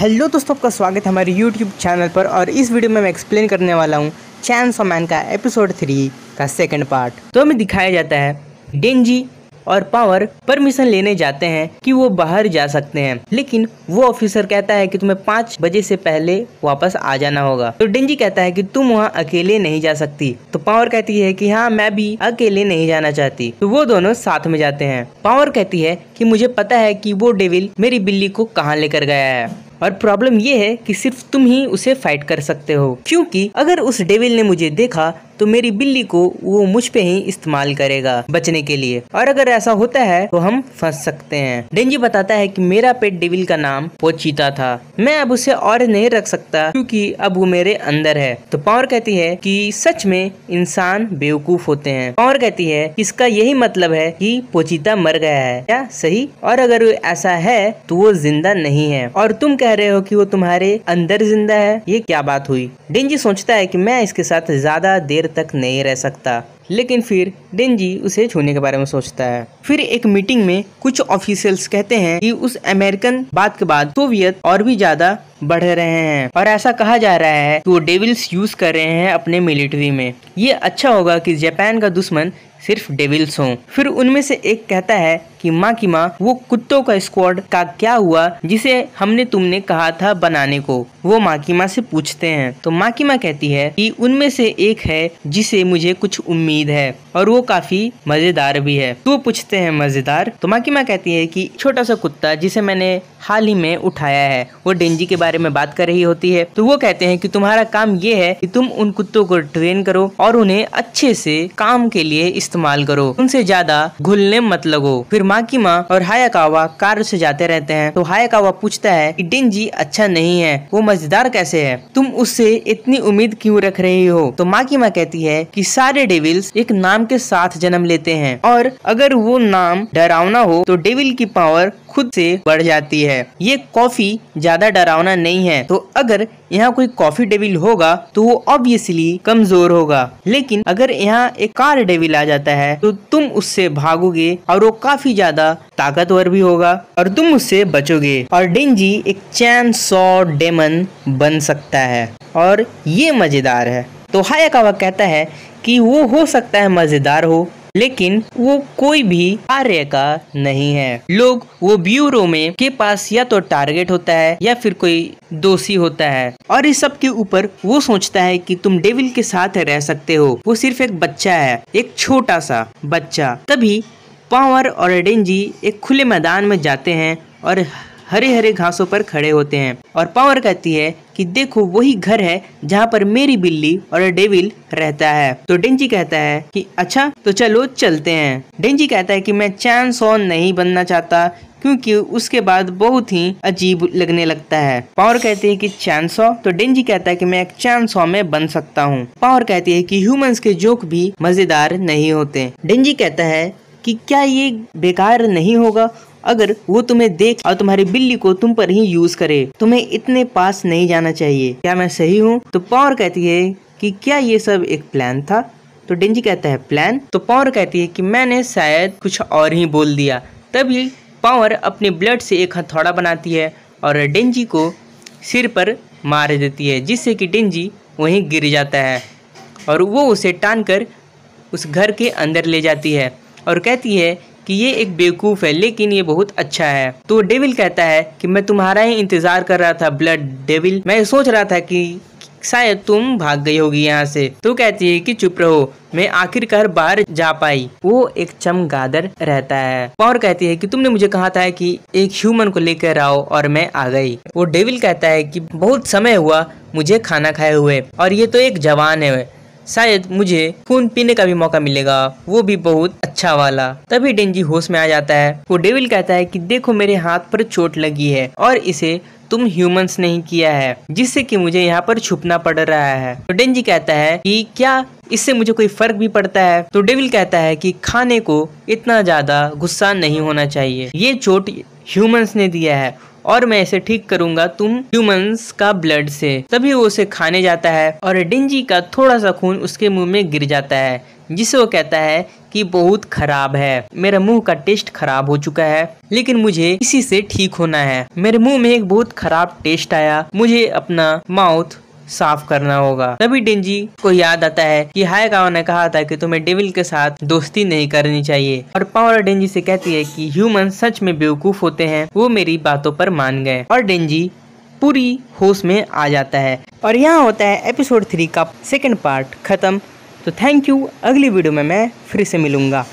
hello दोस्तों आपका स्वागत है हमारे यूट्यूब चैनल पर और इस वीडियो में मैं एक्सप्लेन करने वाला हूँ चैंस ऑफ मैन का एपिसोड थ्री का सेकंड पार्ट तो हमें दिखाया जाता है डेंजी और पावर परमिशन लेने जाते हैं कि वो बाहर जा सकते हैं लेकिन वो ऑफिसर कहता है कि तुम्हें पाँच बजे से पहले वापस आ जाना होगा तो डेंजी कहता है कि तुम वहाँ अकेले नहीं जा सकती तो पावर कहती है कि हाँ मैं भी अकेले नहीं जाना चाहती तो वो दोनों साथ में जाते हैं पावर कहती है कि मुझे पता है कि वो डेविल मेरी बिल्ली को कहाँ लेकर गया है और प्रॉब्लम ये है कि सिर्फ तुम ही उसे फाइट कर सकते हो क्योंकि अगर उस डेविल ने मुझे देखा तो मेरी बिल्ली को वो मुझ पे ही इस्तेमाल करेगा बचने के लिए और अगर ऐसा होता है तो हम फंस सकते हैं डेंजी बताता है कि मेरा पेट डेविल का नाम पोचीता था मैं अब उसे और नहीं रख सकता क्योंकि अब वो मेरे अंदर है तो पावर कहती है कि सच में इंसान बेवकूफ होते हैं पावर कहती है इसका यही मतलब है कि पोचीता मर गया है क्या सही और अगर ऐसा है तो वो जिंदा नहीं है और तुम कह कह रहे हो कि वो तुम्हारे अंदर जिंदा है ये क्या बात हुई डिंजी सोचता है कि मैं इसके साथ ज्यादा देर तक नहीं रह सकता लेकिन फिर डेंजी उसे छूने के बारे में सोचता है फिर एक मीटिंग में कुछ ऑफिसियल्स कहते हैं कि उस अमेरिकन बात के बाद सोवियत और भी ज्यादा बढ़ रहे हैं और ऐसा कहा जा रहा है कि वो डेविल्स यूज कर रहे हैं अपने मिलिट्री में ये अच्छा होगा कि जापान का दुश्मन सिर्फ डेविल्स हों फिर उनमें से एक कहता है कि माँ की माँ वो कुत्तों का स्क्वाड का क्या हुआ जिसे हमने तुमने कहा था बनाने को वो माँ की माँ से पूछते हैं तो माँ की माँ कहती है कि उनमें से एक है जिसे मुझे कुछ उम्मीद है और वो काफी मजेदार भी है तो पूछते हैं मजेदार तो माँ की माँ कहती है कि छोटा सा कुत्ता जिसे मैंने हाल ही में उठाया है वो डेंजी के बारे में बात कर रही होती है तो वो कहते हैं कि तुम्हारा काम ये है कि तुम उन कुत्तों को ट्रेन करो और उन्हें अच्छे से काम के लिए इस्तेमाल इस्तेमाल करो उनसे ज्यादा घुलने मत लगो फिर की माँ और हायाकावा कार से जाते रहते हैं तो हायाकावा पूछता है कि डेंजी अच्छा नहीं है वो मजेदार कैसे है तुम उससे इतनी उम्मीद क्यूँ रख रही हो तो माकी माँ कहती है की सारे डेविल्स एक नाम के साथ जन्म लेते हैं और अगर वो नाम डरावना हो तो डेविल की पावर खुद से बढ़ जाती है ये कॉफी ज्यादा डरावना नहीं है तो अगर यहाँ कोई कॉफी डेविल होगा तो वो ऑब्वियसली कमजोर होगा लेकिन अगर यहाँ एक कार डेविल आ जाता है तो तुम उससे भागोगे और वो काफी ज्यादा ताकतवर भी होगा और तुम उससे बचोगे और डेंजी एक चैन सौ डेमन बन सकता है और ये मजेदार है तो हाय कहता है कि वो हो सकता है मजेदार हो लेकिन वो कोई भी कार्य का नहीं है लोग वो ब्यूरो में के पास या तो टारगेट होता है या फिर कोई दोषी होता है और इस सब के ऊपर वो सोचता है कि तुम डेविल के साथ रह सकते हो वो सिर्फ एक बच्चा है एक छोटा सा बच्चा तभी पावर और डेंजी एक खुले मैदान में जाते हैं और हरे हरे घासों पर खड़े होते हैं और पावर कहती है कि देखो वही घर है जहाँ पर मेरी बिल्ली और डेविल रहता है तो डेंजी कहता है कि अच्छा तो चलो चलते हैं डेंजी कहता है कि मैं चैन सोन नहीं बनना चाहता क्योंकि उसके बाद बहुत ही अजीब लगने लगता है पावर कहती है कि चैनसॉ तो डेंजी कहता है कि मैं एक चैनसॉ में बन सकता हूँ पावर कहती है कि ह्यूमंस के जोक भी मजेदार नहीं होते डेंजी कहता है कि क्या ये बेकार नहीं होगा अगर वो तुम्हें देख और तुम्हारी बिल्ली को तुम पर ही यूज करे तुम्हें इतने पास नहीं जाना चाहिए क्या मैं सही हूँ तो पावर कहती है कि क्या ये सब एक प्लान था तो डेंजी कहता है प्लान तो पावर कहती है कि मैंने शायद कुछ और ही बोल दिया तभी पावर अपने ब्लड से एक हथौड़ा बनाती है और डेंजी को सिर पर मार देती है जिससे कि डेंजी वहीं गिर जाता है और वो उसे टान कर उस घर के अंदर ले जाती है और कहती है कि ये एक बेवकूफ़ है लेकिन ये बहुत अच्छा है तो डेविल कहता है कि मैं तुम्हारा ही इंतजार कर रहा था ब्लड डेविल मैं सोच रहा था कि शायद तुम भाग गई होगी यहाँ से तो कहती है कि चुप रहो मैं आखिरकार बाहर जा पाई वो एक चमगादर रहता है और कहती है कि तुमने मुझे कहा था कि एक ह्यूमन को लेकर आओ और मैं आ गई वो डेविल कहता है कि बहुत समय हुआ मुझे खाना खाए हुए और ये तो एक जवान है शायद मुझे खून पीने का भी मौका मिलेगा वो भी बहुत अच्छा वाला तभी डेंजी होश में आ जाता है वो डेविल कहता है कि देखो मेरे हाथ पर चोट लगी है और इसे तुम ह्यूमंस नहीं किया है जिससे कि मुझे यहाँ पर छुपना पड़ रहा है तो डेंजी कहता है कि क्या इससे मुझे कोई फर्क भी पड़ता है तो डेविल कहता है कि खाने को इतना ज्यादा गुस्सा नहीं होना चाहिए ये चोट ह्यूमंस ने दिया है और मैं इसे ठीक करूंगा तुम ह्यूमंस का ब्लड से तभी वो उसे खाने जाता है और डिंजी का थोड़ा सा खून उसके मुंह में गिर जाता है जिसे वो कहता है कि बहुत खराब है मेरा मुंह का टेस्ट खराब हो चुका है लेकिन मुझे इसी से ठीक होना है मेरे मुंह में एक बहुत खराब टेस्ट आया मुझे अपना माउथ साफ करना होगा तभी डेंजी को याद आता है कि हायगावा ने कहा था कि तुम्हें डेविल के साथ दोस्ती नहीं करनी चाहिए और पावर डेंजी से कहती है कि ह्यूमन सच में बेवकूफ होते हैं वो मेरी बातों पर मान गए और डेंजी पूरी होश में आ जाता है और यहाँ होता है एपिसोड थ्री का सेकेंड पार्ट खत्म तो थैंक यू अगली वीडियो में मैं फिर से मिलूंगा